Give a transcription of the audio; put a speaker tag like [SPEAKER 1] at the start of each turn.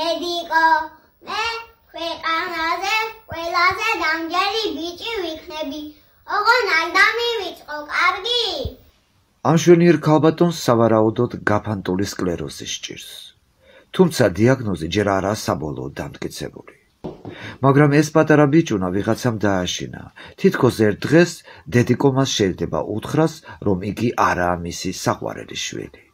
[SPEAKER 1] ედიკო მე ქვეყანაზე ყველაზე დამჯერი ბიჭი ვიქნები ოღონ არ დამივიწყო კარგი
[SPEAKER 2] ანჟენიერ ქალბატონს სავარაუდოდ გაფანტული სკლეროზი სჭირს თუმცა დიაგნოზი ჯერ არაა საბოლოო დამტკიცებული მაგრამ ეს პატარა ბიჭუნა ვიღაცამ დააშინა თითქოს ერთ დღეს დედიკომას შეიძლება უთხრას რომ იგი არაა მისი საყვარელი შვილი